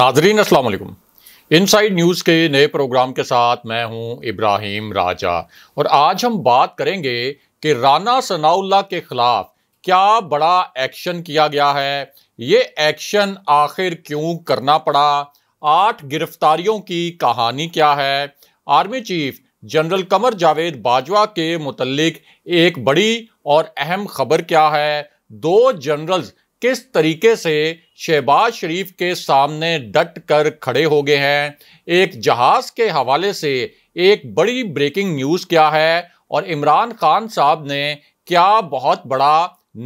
नाजरीन अस्सलाम वालेकुम इनसाइड न्यूज़ के नए प्रोग्राम के साथ मैं हूं इब्राहिम राजा और आज हम बात करेंगे कि राना सनाउल्ला के ख़िलाफ़ क्या बड़ा एक्शन किया गया है ये एक्शन आखिर क्यों करना पड़ा आठ गिरफ्तारियों की कहानी क्या है army chief general Qamar Javed Bajwa के मुतलक एक बड़ी और अहम खबर क्या है दो जनरल्स किस तरीके से शहबाज शरीफ के सामने डट कर खड़े हो गए हैं एक जहाज के हवाले से एक बड़ी ब्रेकिंग न्यूज़ क्या है और इमरान खान साहब ने क्या बहुत बड़ा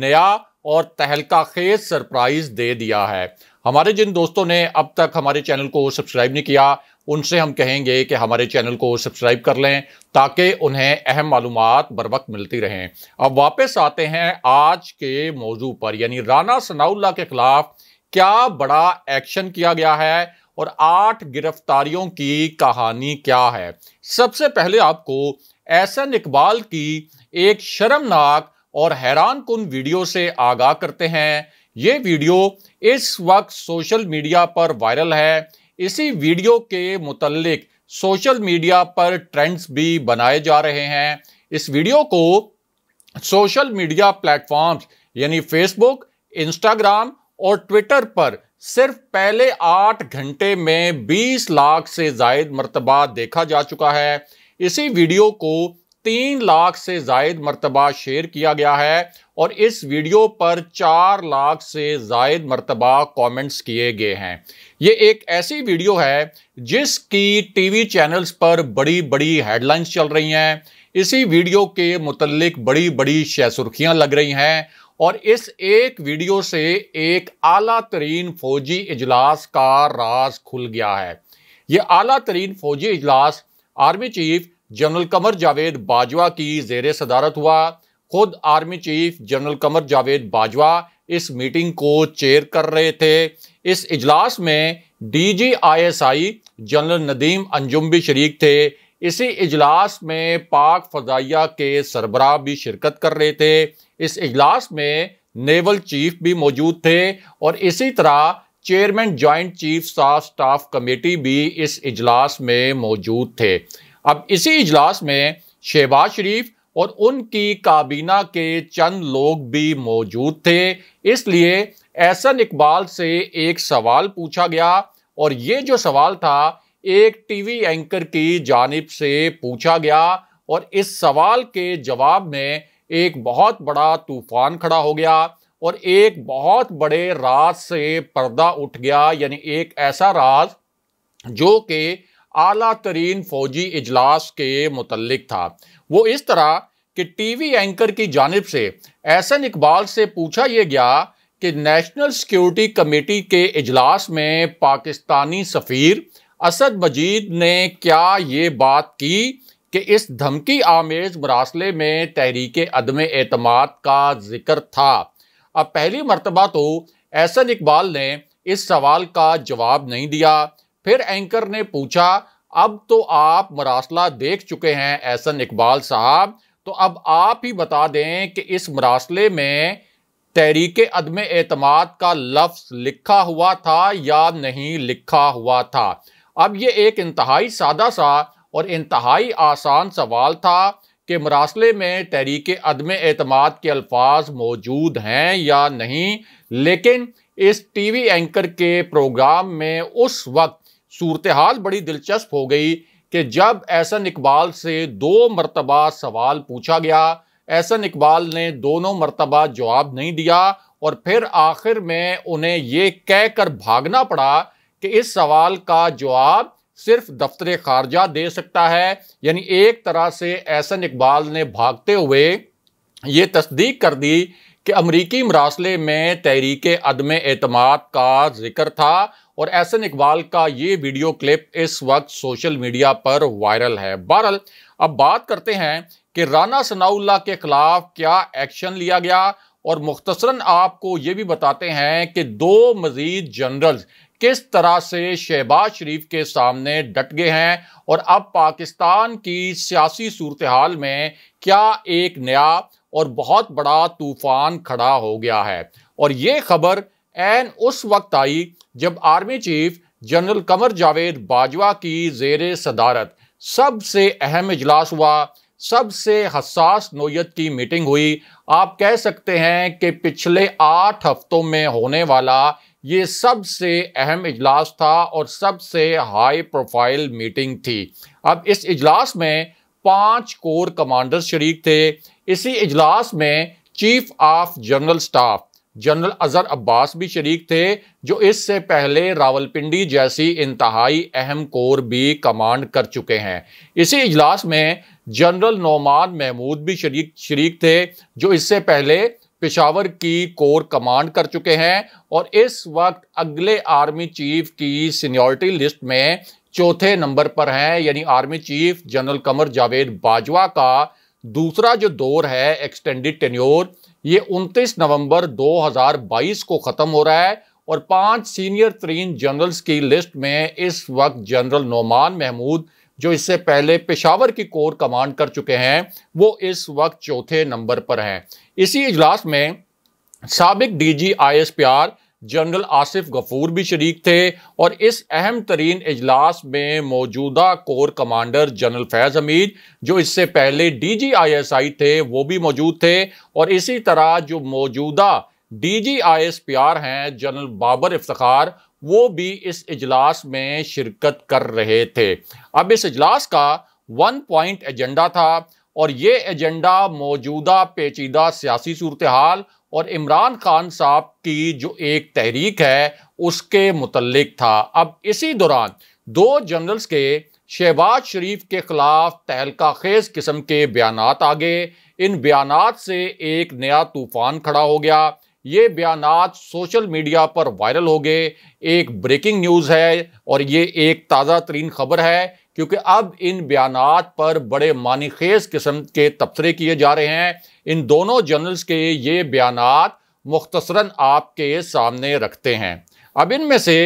नया और तहलका खेज सरप्राइज़ दे दिया है हमारे जिन दोस्तों ने अब तक हमारे चैनल को सब्सक्राइब नहीं किया उनसे हम कहेंगे कि हमारे चैनल को सब्सक्राइब कर लें ताकि उन्हें अहम मालूम बर वक्त मिलती रहें अब वापस आते हैं आज के मौजू पर यानी राना सनाउल्ला के ख़िलाफ़ क्या बड़ा एक्शन किया गया है और आठ गिरफ्तारियों की कहानी क्या है सबसे पहले आपको एहसन इकबाल की एक शर्मनाक और हैरान कन वीडियो से आगाह करते हैं ये वीडियो इस वक्त सोशल मीडिया पर वायरल है इसी वीडियो के मुतलक सोशल मीडिया पर ट्रेंड्स भी बनाए जा रहे हैं इस वीडियो को सोशल मीडिया प्लेटफॉर्म्स यानी फेसबुक इंस्टाग्राम और ट्विटर पर सिर्फ पहले आठ घंटे में 20 लाख से जायद मरतबा देखा जा चुका है इसी वीडियो को तीन लाख से जायद मरतबा शेयर किया गया है और इस वीडियो पर चार लाख से जायद मरतबा कमेंट्स किए गए हैं ये एक ऐसी वीडियो है जिसकी टीवी चैनल्स पर बड़ी बड़ी हेडलाइंस चल रही हैं इसी वीडियो के मुतलक बड़ी बड़ी शह सुर्खियाँ लग रही हैं और इस एक वीडियो से एक आला तरीन फौजी इजलास का राज खुल गया है ये आला तरीन फौजी इजलास army chief general Qamar Javed Bajwa की जेर सदारत हुआ खुद army chief general Qamar Javed Bajwa इस मीटिंग को चेयर कर रहे थे इस इजलास में S I general Nadeem Anjum भी शरीक थे इसी इजलास में पाक फजाइया के सरबराह भी शिरकत कर रहे थे इस इजलास में नेवल चीफ भी मौजूद थे और इसी तरह chairman joint chief of staff committee भी इस इजलास में मौजूद थे अब इसी इजलास में शहबाज शरीफ और उनकी काबीना के चंद लोग भी मौजूद थे इसलिए एहसन इकबाल से एक सवाल पूछा गया और ये जो सवाल था एक टीवी एंकर की जानब से पूछा गया और इस सवाल के जवाब में एक बहुत बड़ा तूफान खड़ा हो गया और एक बहुत बड़े राज से पर्दा उठ गया यानी एक ऐसा राज जो कि आला तरीन फौजी इजलास के मुतलक था वो इस तरह कि टीवी एंकर की जानब से एहसन इकबाल से पूछा यह गया कि नेशनल सिक्योरिटी कमेटी के इजलास में पाकिस्तानी सफ़ीर असद मजीद ने क्या ये बात की कि इस धमकी आमेज मरासले में तहरीक अदम अतमाद का जिक्र था अब पहली मरतबा तो एहसन इकबाल ने इस सवाल का जवाब नहीं दिया फिर एंकर ने पूछा अब तो आप मरासला देख चुके हैं एहसन इकबाल साहब तो अब आप ही बता दें कि इस मरासले में तहरीक अदम अतमाद का लफ्स लिखा हुआ था या नहीं लिखा हुआ था अब ये एक इंतहाई सादा सा और इंतहाई आसान सवाल था कि मरासले में तहरीक अदम अतमाद के अल्फाज मौजूद हैं या नहीं लेकिन इस टी वी एंकर के प्रोग्राम में उस वक्त सूरत हाल बड़ी दिलचस्प हो गई कि जब एहसन इकबाल से दो मरतबा सवाल पूछा गया एहसन इकबाल ने दोनों मरतबा जवाब नहीं दिया और फिर आखिर में उन्हें ये कहकर भागना पड़ा कि इस सवाल का जवाब सिर्फ दफ्तर खारजा दे सकता है यानी एक तरह से एहसन इकबाल ने भागते हुए ये तस्दीक कर दी कि अमरीकी मरासले में तहरीक अदम अतमाद का जिक्र था और एहसन इकबाल का ये वीडियो क्लिप इस वक्त सोशल मीडिया पर वायरल है बहरल अब बात करते हैं कि राना सनाउल्ला के खिलाफ क्या एक्शन लिया गया और मुख्तसरा आपको ये भी बताते हैं कि दो मजीद जनरल्स किस तरह से शहबाज शरीफ के सामने डट गए हैं और अब पाकिस्तान की सियासी सूरत हाल में क्या एक नया और बहुत बड़ा तूफान खड़ा हो गया है और ये खबर एन उस वक्त आई जब army chief general Qamar Javed Bajwa की जेर सदारत सबसे अहम इजलास हुआ सबसे हसास नोयत की मीटिंग हुई आप कह सकते हैं कि पिछले आठ हफ्तों में होने वाला ये सबसे अहम इजलास था और सबसे हाई प्रोफाइल मीटिंग थी अब इस इजलास में पांच कोर कमांडर शरीक थे इसी इजलास में chief of general staff general Azhar Abbas भी शरीक थे जो इससे पहले रावलपिंडी जैसी इंतहाई अहम कोर भी कमांड कर चुके हैं इसी इजलास में जनरल नोमान महमूद भी शरीक शरीक थे जो इससे पहले पिशावर की कोर कमांड कर चुके हैं और इस वक्त अगले आर्मी चीफ की सीनियोरिटी लिस्ट में चौथे नंबर पर हैं यानी army chief general Qamar Javed Bajwa का दूसरा जो दौर है एक्सटेंडेड टेन्योर ये 29 नवंबर 2022 को ख़त्म हो रहा है और पांच सीनियर तरीन जनरल्स की लिस्ट में इस वक्त जनरल नोमान महमूद जो इससे पहले पेशावर की कोर कमांड कर चुके हैं वो इस वक्त चौथे नंबर पर हैं इसी इजलास में सबक D G I S P R general Asif Ghafoor भी शरीक थे और इस अहम तरीन इजलास में मौजूदा corps commander general Faiz Hameed जो इससे पहले D G I S I थे वो भी मौजूद थे और इसी तरह जो मौजूदा D G I S P R हैं जनरल बाबर इफ्तार वो भी इस इजलास में शिरकत कर रहे थे अब इस इजलास का वन पॉइंट एजेंडा था और ये एजेंडा मौजूदा पेचीदा सियासी सूरत हाल और इमरान खान साहब की जो एक तहरीक है उसके मुतलक था अब इसी दौरान दो जनरल्स के शहबाज शरीफ के खिलाफ तहलका खेज किस्म के बयान आ गए इन बयान से एक नया तूफान खड़ा हो गया ये बयान सोशल मीडिया पर वायरल हो गए एक ब्रेकिंग न्यूज़ है और ये एक ताज़ा तरीन खबर है क्योंकि अब इन बयान पर बड़े खेज़ किस्म के तबसरे किए जा रहे हैं इन दोनों जर्नल्स के ये बयान मुख्तसरा आपके सामने रखते हैं अब इनमें से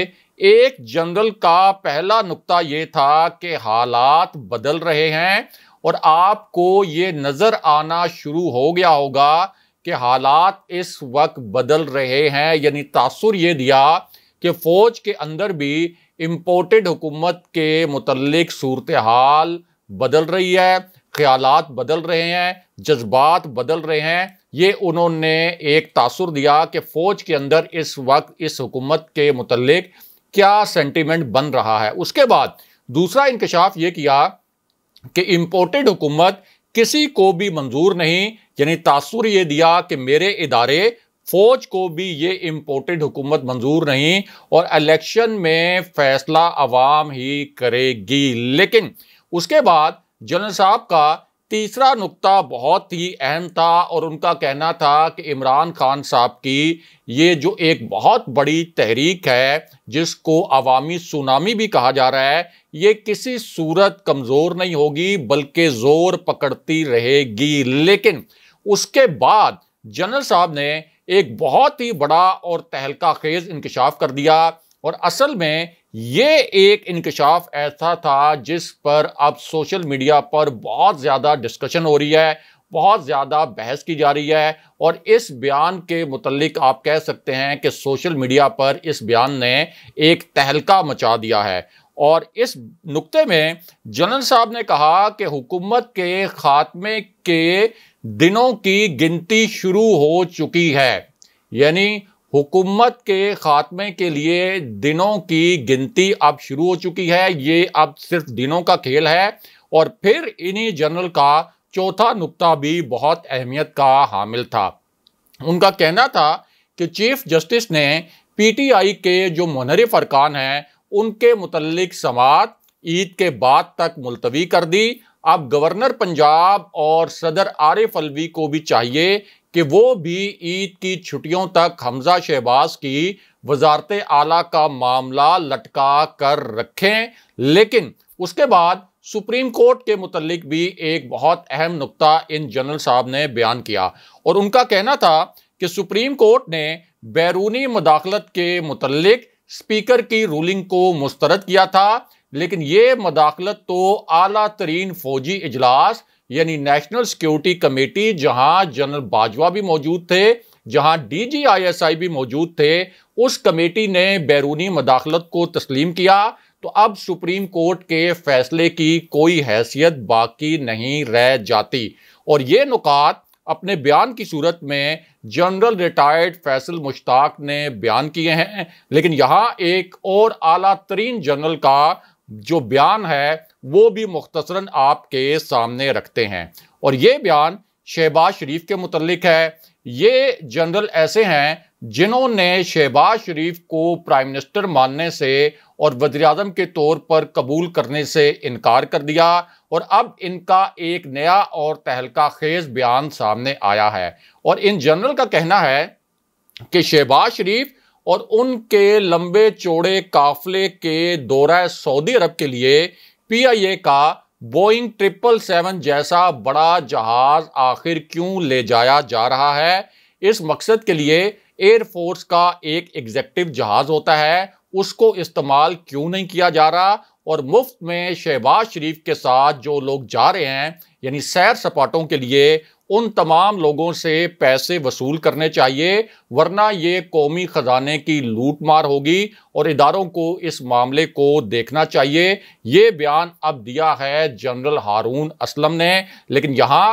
एक जनरल का पहला नुक्ता ये था कि हालात बदल रहे हैं और आपको ये नज़र आना शुरू हो गया होगा कि हालात इस वक्त बदल रहे हैं यानी तासुर ये दिया कि फ़ौज के अंदर भी इम्पोर्टेड हुकूमत के मतलब सूरत हाल बदल रही है ख्याल बदल रहे हैं जज्बात बदल रहे हैं ये उन्होंने एक तासुर दिया कि फ़ौज के अंदर इस वक्त इस हुकूमत के मतलब क्या सेंटिमेंट बन रहा है उसके बाद दूसरा इंकशाफ ये किया कि इम्पोर्टेड हुकूमत किसी को भी मंजूर नहीं यानी तासुर ये दिया कि मेरे इदारे फौज को भी ये इम्पोर्टेड हुकूमत मंजूर नहीं और इलेक्शन में फैसला आवाम ही करेगी लेकिन उसके बाद जनरल साहब का तीसरा नुक्ता बहुत ही अहम था और उनका कहना था कि इमरान खान साहब की ये जो एक बहुत बड़ी तहरीक है जिसको अवामी सुनामी भी कहा जा रहा है ये किसी सूरत कमज़ोर नहीं होगी बल्कि ज़ोर पकड़ती रहेगी लेकिन उसके बाद जनरल साहब ने एक बहुत ही बड़ा और तहलका खेज इंकशाफ कर दिया और असल में ये एक इंकशाफ ऐसा था जिस पर अब सोशल मीडिया पर बहुत ज़्यादा डिस्कशन हो रही है बहुत ज़्यादा बहस की जा रही है और इस बयान के मतलब आप कह सकते हैं कि सोशल मीडिया पर इस बयान ने एक तहलका मचा दिया है और इस नुक्ते में जनरल साहब ने कहा कि हुकूमत के खात्मे के दिनों की गिनती शुरू हो चुकी है यानी हुकूमत के खात्मे के लिए दिनों की गिनती अब शुरू हो चुकी है ये अब सिर्फ दिनों का खेल है और फिर इन्हीं जनरल का चौथा नुक्ता भी बहुत अहमियत का हामिल था उनका कहना था कि चीफ जस्टिस ने पीटीआई के जो मुनरफ अरकान हैं उनके मतलब समात ईद के बाद तक मुलतवी कर दी अब गवर्नर पंजाब और सदर आरिफ अलवी को भी चाहिए कि वो भी ईद की छुट्टियों तक हमजा शहबाज की वजारत आला का मामला लटका कर रखें लेकिन उसके बाद सुप्रीम कोर्ट के मुतलिक भी एक बहुत अहम नुकता इन जनरल साहब ने बयान किया और उनका कहना था कि सुप्रीम कोर्ट ने बैरूनी मदाखलत के मुतलिक स्पीकर की रूलिंग को मुस्तरद किया था लेकिन ये मदाखलत तो अला तरीन फौजी इजलास यानी नेशनल सिक्योरिटी कमेटी जहां जनरल बाजवा भी मौजूद थे जहां डीजीआईएसआई भी मौजूद थे उस कमेटी ने बैरूनी मदाखलत को तस्लीम किया तो अब सुप्रीम कोर्ट के फैसले की कोई हैसियत बाकी नहीं रह जाती और ये नुकात अपने बयान की सूरत में जनरल रिटायर्ड फैसल मुश्ताक ने बयान किए हैं लेकिन यहाँ एक और आला तरीन जनरल का जो बयान है वो भी मुख्तसरा आपके सामने रखते हैं और ये बयान शहबाज शरीफ के मुतलक है ये जनरल ऐसे हैं जिन्होंने शहबाज शरीफ को प्राइम मिनिस्टर मानने से और वजी अजम के तौर पर कबूल करने से इनकार कर दिया और अब इनका एक नया और तहलका खेज बयान सामने आया है और इन जनरल का कहना है कि शहबाज शरीफ और उनके लंबे चौड़े काफले के दौरा सऊदी अरब के लिए पीआईए का बोइंग ट्रिपल सेवन जैसा बड़ा जहाज आखिर क्यों ले जाया जा रहा है इस मकसद के लिए एयरफोर्स का एक एग्जेक्टिव जहाज होता है उसको इस्तेमाल क्यों नहीं किया जा रहा और मुफ्त में शहबाज शरीफ के साथ जो लोग जा रहे हैं यानी सैर सपाटों के लिए उन तमाम लोगों से पैसे वसूल करने चाहिए वरना ये कौमी ख़जाने की लूटमार होगी और इदारों को इस मामले को देखना चाहिए ये बयान अब दिया है जनरल हारून असलम ने लेकिन यहाँ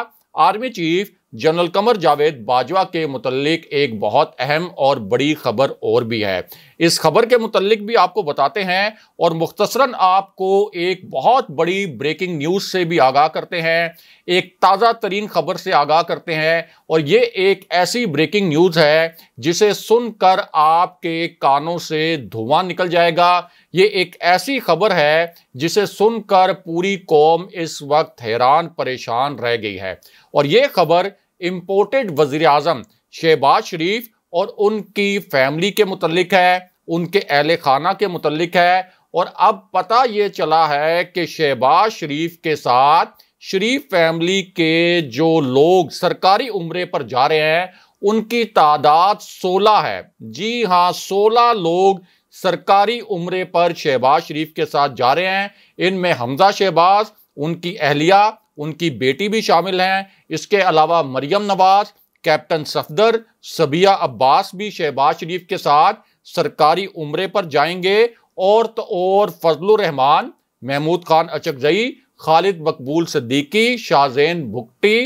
army chief general Qamar Javed Bajwa के मुतल एक बहुत अहम और बड़ी खबर और भी है इस खबर के मुतलिक भी आपको बताते हैं और मुख्तसरा आपको एक बहुत बड़ी ब्रेकिंग न्यूज़ से भी आगाह करते हैं एक ताज़ा तरीन खबर से आगाह करते हैं और ये एक ऐसी ब्रेकिंग न्यूज़ है जिसे सुनकर आपके कानों से धुआं निकल जाएगा ये एक ऐसी खबर है जिसे सुनकर पूरी कौम इस वक्त हैरान परेशान रह गई है और ये खबर इम्पोर्टेड वजीर अजम शहबाज शरीफ और उनकी फैमिली के मुतलक है उनके अहल खाना के मुतलक है और अब पता ये चला है कि शहबाज शरीफ के साथ शरीफ फैमिली के जो लोग सरकारी उम्र पर जा रहे हैं उनकी तादाद 16 है जी हाँ 16 लोग सरकारी उम्र पर शहबाज शरीफ के साथ जा रहे हैं इनमें हमजा शहबाज उनकी अहलिया उनकी बेटी भी शामिल हैं इसके अलावा मरियम नवाज कैप्टन सफदर सबिया अब्बास भी शहबाज शरीफ के साथ सरकारी उम्र पर जाएंगे और तो और फजल रहमान महमूद खान अचकजई खालिद मकबूल सदीकी शाहजैन भुगटी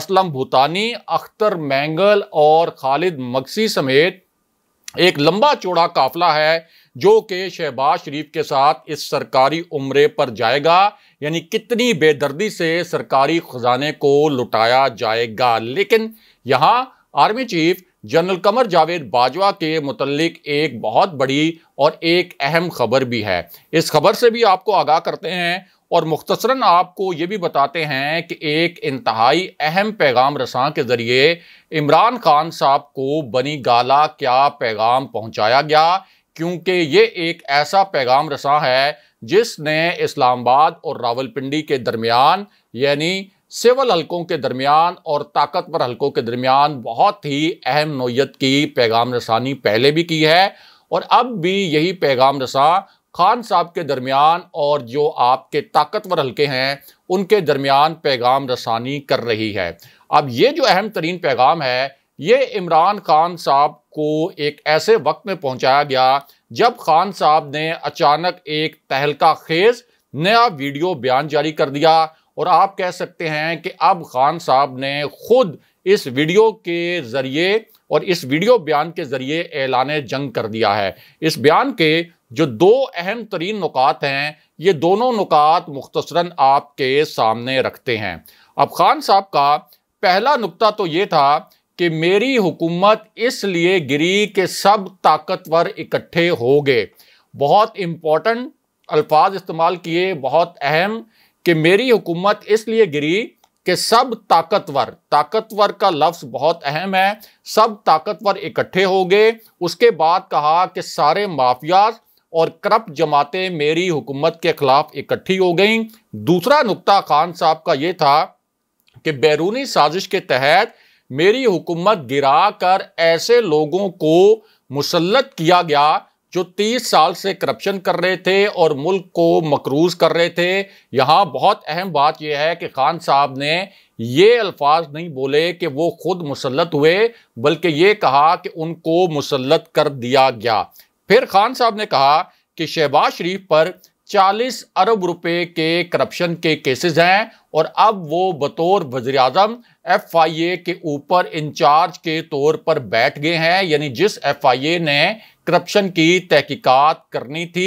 असलम भूतानी अख्तर मैंगल और खालिद मक्सी समेत एक लंबा चौड़ा काफिला है जो कि शहबाज शरीफ के साथ इस सरकारी उम्र पर जाएगा यानी कितनी बेदर्दी से सरकारी खजाने को लुटाया जाएगा लेकिन यहां army chief general Qamar Javed Bajwa के मुतलिक एक बहुत बड़ी और एक अहम खबर भी है इस खबर से भी आपको आगाह करते हैं और मुख्तसरा आपको ये भी बताते हैं कि एक इंतहाई अहम पैगाम रसा के ज़रिए इमरान खान साहब को बनी गाला क्या पैगाम पहुंचाया गया क्योंकि ये एक ऐसा पैगाम रसा है जिसने इस्लामाबाद और रावलपिंडी के दरमियान यानी सिविल हलकों के दरमियान और ताकतवर हलकों के दरमियान बहुत ही अहम नोयत की पैगाम रसानी पहले भी की है और अब भी यही पैगाम रसा खान साहब के दरमियान और जो आपके ताकतवर हलके हैं उनके दरमियान पैगाम रसानी कर रही है अब ये जो अहम तरीन पैगाम है ये इमरान खान साहब को एक ऐसे वक्त में पहुंचाया गया जब खान साहब ने अचानक एक तहलका खेज नया वीडियो बयान जारी कर दिया और आप कह सकते हैं कि अब खान साहब ने खुद इस वीडियो के ज़रिए और इस वीडियो बयान के ज़रिए ऐलान जंग कर दिया है इस बयान के जो दो अहम तरीन नुकात हैं ये दोनों नुकात मुख्तसरा आपके सामने रखते हैं अब खान साहब का पहला नुकता तो ये था कि मेरी हुकूमत इसलिए गिरी कि सब ताकतवर इकट्ठे हो गए बहुत इम्पोर्टेंट अल्फाज इस्तेमाल किए बहुत अहम कि मेरी हुकूमत इसलिए गिरी कि सब ताकतवर ताकतवर का लफ्ज़ बहुत अहम है सब ताकतवर इकट्ठे हो गए उसके बाद कहा कि सारे माफियाज और करप्ट जमातें मेरी हुकूमत के खिलाफ इकट्ठी हो गईं दूसरा नुक्ता खान साहब का ये था कि बैरूनी साजिश के तहत मेरी हुकूमत गिरा कर ऐसे लोगों को मुसलत किया गया जो 30 साल से करप्शन कर रहे थे और मुल्क को मकरूज कर रहे थे यहाँ बहुत अहम बात यह है कि खान साहब ने ये अल्फाज नहीं बोले कि वो खुद मुसलत हुए बल्कि ये कहा कि उनको मुसलत कर दिया गया फिर खान साहब ने कहा कि शहबाज शरीफ पर 40 अरब रुपए के करप्शन के केसेस हैं और अब वो बतौर वजी अजम एफ आई ए के ऊपर इंचार्ज के तौर पर बैठ गए हैं यानी जिस एफ आई ए ने करप्शन की तहकीकत करनी थी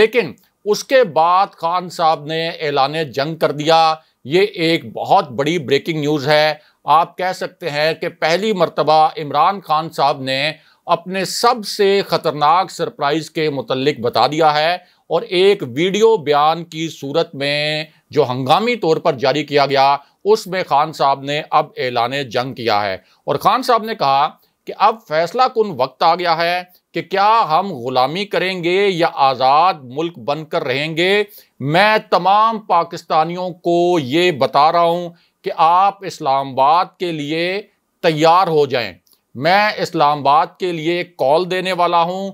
लेकिन उसके बाद खान साहब ने ऐलान जंग कर दिया ये एक बहुत बड़ी ब्रेकिंग न्यूज़ है आप कह सकते हैं कि पहली मरतबा इमरान खान साहब ने अपने सबसे ख़तरनाक सरप्राइज़ के मतलब बता दिया है और एक वीडियो बयान की सूरत में जो हंगामी तौर पर जारी किया गया उसमें खान साहब ने अब ऐलान जंग किया है और खान साहब ने कहा कि अब फैसला कौन वक्त आ गया है कि क्या हम गुलामी करेंगे या आज़ाद मुल्क बनकर रहेंगे मैं तमाम पाकिस्तानियों को ये बता रहा हूँ कि आप इस्लामाबाद के लिए तैयार हो जाएं मैं इस्लामाबाद के लिए कॉल देने वाला हूँ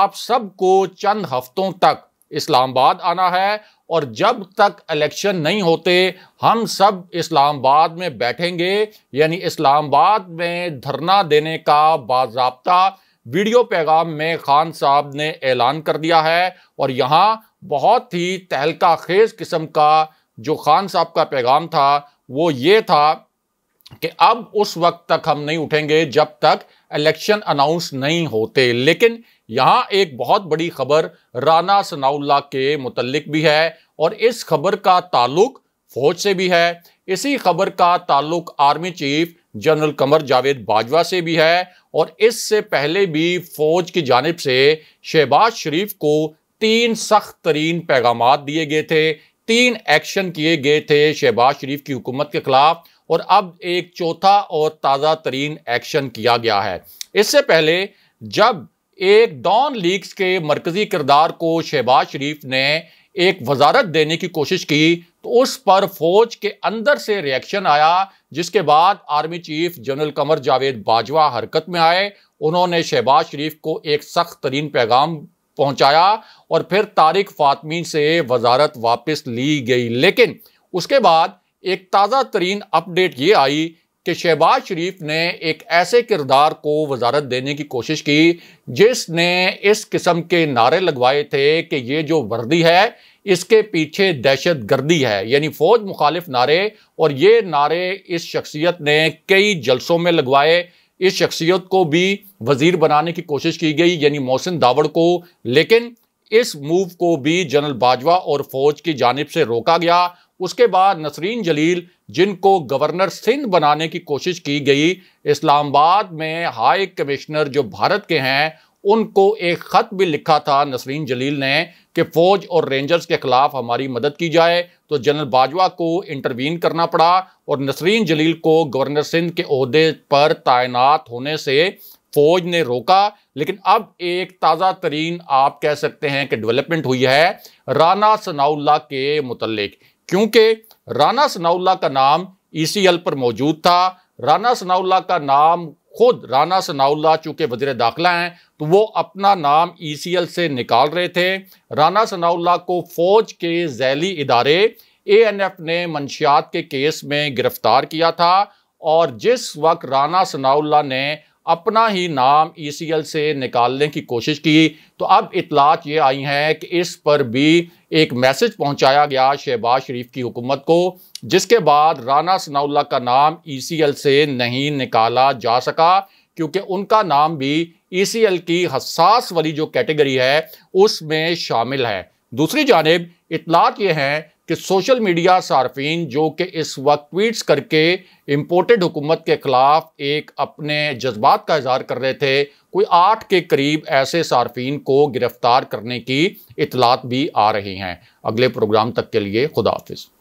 आप सबको चंद हफ्तों तक इस्लामाबाद आना है और जब तक इलेक्शन नहीं होते हम सब इस्लामाबाद में बैठेंगे यानी इस्लामाबाद में धरना देने का बाबा वीडियो पैगाम में खान साहब ने ऐलान कर दिया है और यहाँ बहुत ही तहलका खेज किस्म का जो खान साहब का पैगाम था वो ये था कि अब उस वक्त तक हम नहीं उठेंगे जब तक इलेक्शन अनाउंस नहीं होते लेकिन यहां एक बहुत बड़ी खबर राना सनाउल्ला के मुतलक भी है और इस खबर का ताल्लुक फौज से भी है इसी खबर का ताल्लुक army chief general Qamar Javed Bajwa से भी है और इससे पहले भी फौज की जानब से शहबाज शरीफ को तीन सख्त तरीन पैगाम दिए गए थे तीन एक्शन किए गए थे शहबाज शरीफ की हुकूमत के खिलाफ और अब एक चौथा और ताज़ा तरीन एक्शन किया गया है इससे पहले जब एक डॉन लीग्स के मरकजी किरदार को शहबाज शरीफ ने एक वजारत देने की कोशिश की तो उस पर फौज के अंदर से रिएक्शन आया जिसके बाद army chief general Qamar Javed Bajwa हरकत में आए उन्होंने शहबाज शरीफ को एक सख्त तरीन पैगाम पहुंचाया और फिर तारिक फातमी से वजारत वापस ली गई लेकिन उसके बाद एक ताज़ा तरीन अपडेट ये आई कि शहबाज शरीफ ने एक ऐसे किरदार को वजारत देने की कोशिश की जिसने इस किस्म के नारे लगवाए थे कि ये जो वर्दी है इसके पीछे दहशत गर्दी है यानी फौज मुखालिफ नारे और ये नारे इस शख्सियत ने कई जलसों में लगवाए इस शख्सियत को भी वजीर बनाने की कोशिश की गई यानी मोहसिन दावड़ को लेकिन इस मूव को भी जनरल बाजवा और फौज की जानब से रोका गया उसके बाद नसरीन जलील जिनको गवर्नर सिंध बनाने की कोशिश की गई इस्लामाबाद में हाई कमिश्नर जो भारत के हैं उनको एक ख़त भी लिखा था नसरीन जलील ने कि फ़ौज और रेंजर्स के ख़िलाफ़ हमारी मदद की जाए तो जनरल बाजवा को इंटरवीन करना पड़ा और नसरीन जलील को गवर्नर सिंध के अहदे पर तैनात होने से फ़ौज ने रोका लेकिन अब एक ताज़ा तरीन आप कह सकते हैं कि डेवलपमेंट हुई है राना सनाउल्ला के मुतलक क्योंकि राना सनाउल्ला का नाम एल पर मौजूद था राना सनाउल्ला का नाम खुद राना सनाउल्ला चूँकि वजीर दाखिला हैं तो वो अपना नाम ई से निकाल रहे थे राना सनाउल्ला को फौज के जैली इदारे ए एन एफ ने मंशियात के केस में गिरफ्तार किया था और जिस वक्त राना सनाउल्ला ने अपना ही नाम ई e से निकालने की कोशिश की तो अब इतलात ये आई हैं कि इस पर भी एक मैसेज पहुंचाया गया शहबाज शरीफ की हुकूमत को जिसके बाद राना सनाउल्ला का नाम ई e से नहीं निकाला जा सका क्योंकि उनका नाम भी ई e की हसास वाली जो कैटेगरी है उसमें शामिल है दूसरी जानब इतलात ये हैं कि सोशल मीडिया सार्फिन जो कि इस वक्त ट्वीट्स करके इम्पोर्टेड हुकूमत के ख़िलाफ़ एक अपने जज्बात का इजहार कर रहे थे कोई आठ के करीब ऐसे सार्फिन को गिरफ़्तार करने की इतलात भी आ रही हैं अगले प्रोग्राम तक के लिए खुदा हाफिज़